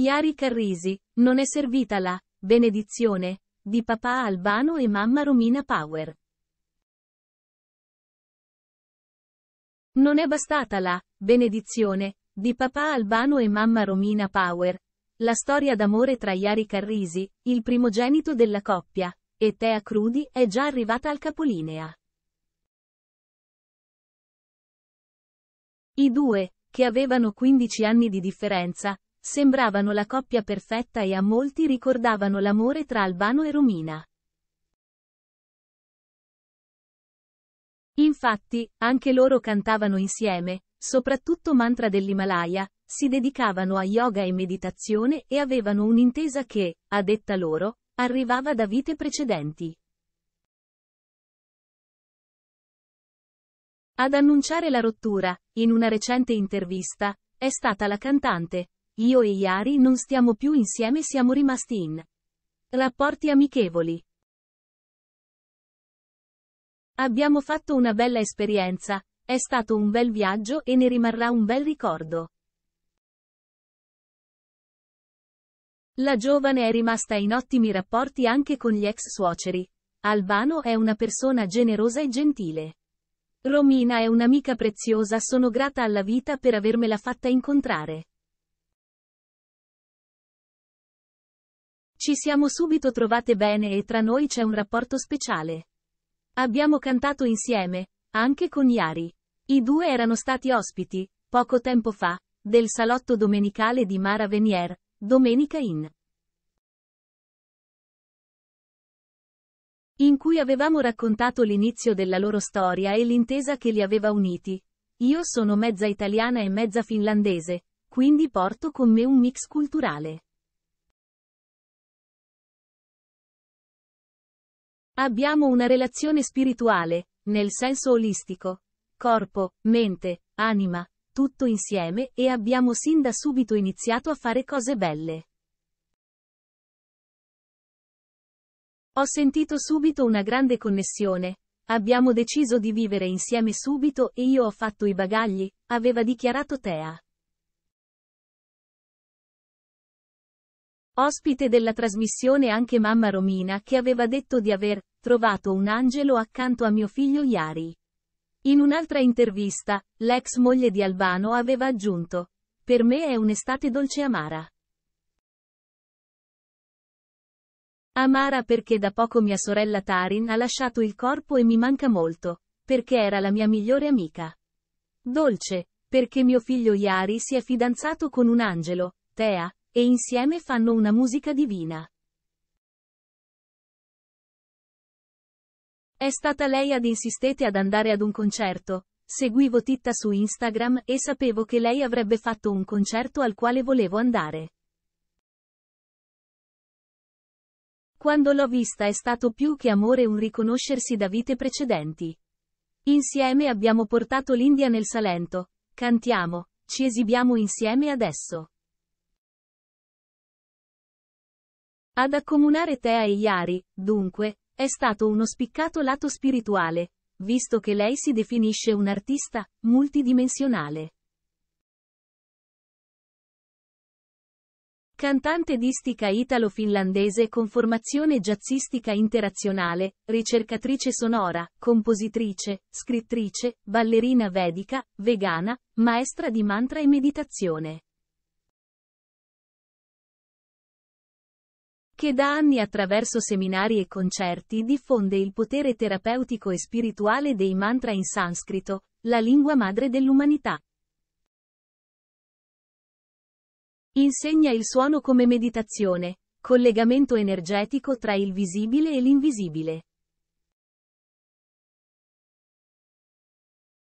Iari Carrisi, non è servita la benedizione di papà Albano e mamma Romina Power. Non è bastata la benedizione di papà Albano e mamma Romina Power. La storia d'amore tra Iari Carrisi, il primogenito della coppia, e Tea Crudi è già arrivata al capolinea. I due, che avevano 15 anni di differenza, Sembravano la coppia perfetta e a molti ricordavano l'amore tra Albano e Romina. Infatti, anche loro cantavano insieme, soprattutto mantra dell'Himalaya, si dedicavano a yoga e meditazione e avevano un'intesa che, a detta loro, arrivava da vite precedenti. Ad annunciare la rottura, in una recente intervista, è stata la cantante, io e Iari non stiamo più insieme siamo rimasti in rapporti amichevoli. Abbiamo fatto una bella esperienza, è stato un bel viaggio e ne rimarrà un bel ricordo. La giovane è rimasta in ottimi rapporti anche con gli ex suoceri. Albano è una persona generosa e gentile. Romina è un'amica preziosa, sono grata alla vita per avermela fatta incontrare. Ci siamo subito trovate bene e tra noi c'è un rapporto speciale. Abbiamo cantato insieme, anche con Iari. I due erano stati ospiti, poco tempo fa, del salotto domenicale di Mara Venier, Domenica In. In cui avevamo raccontato l'inizio della loro storia e l'intesa che li aveva uniti. Io sono mezza italiana e mezza finlandese, quindi porto con me un mix culturale. Abbiamo una relazione spirituale, nel senso olistico. Corpo, mente, anima, tutto insieme e abbiamo sin da subito iniziato a fare cose belle. Ho sentito subito una grande connessione. Abbiamo deciso di vivere insieme subito e io ho fatto i bagagli, aveva dichiarato Tea. Ospite della trasmissione anche mamma Romina che aveva detto di aver trovato un angelo accanto a mio figlio Iari. In un'altra intervista, l'ex moglie di Albano aveva aggiunto, per me è un'estate dolce amara. Amara perché da poco mia sorella Tarin ha lasciato il corpo e mi manca molto, perché era la mia migliore amica. Dolce, perché mio figlio Iari si è fidanzato con un angelo, Tea, e insieme fanno una musica divina. È stata lei ad insistete ad andare ad un concerto. Seguivo Titta su Instagram e sapevo che lei avrebbe fatto un concerto al quale volevo andare. Quando l'ho vista è stato più che amore un riconoscersi da vite precedenti. Insieme abbiamo portato l'India nel Salento, cantiamo, ci esibiamo insieme adesso. Ad accomunare Tea e Iari, dunque, è stato uno spiccato lato spirituale, visto che lei si definisce un artista multidimensionale. Cantante distica italo-finlandese con formazione jazzistica interazionale, ricercatrice sonora, compositrice, scrittrice, ballerina vedica, vegana, maestra di mantra e meditazione. che da anni attraverso seminari e concerti diffonde il potere terapeutico e spirituale dei mantra in sanscrito, la lingua madre dell'umanità. Insegna il suono come meditazione, collegamento energetico tra il visibile e l'invisibile.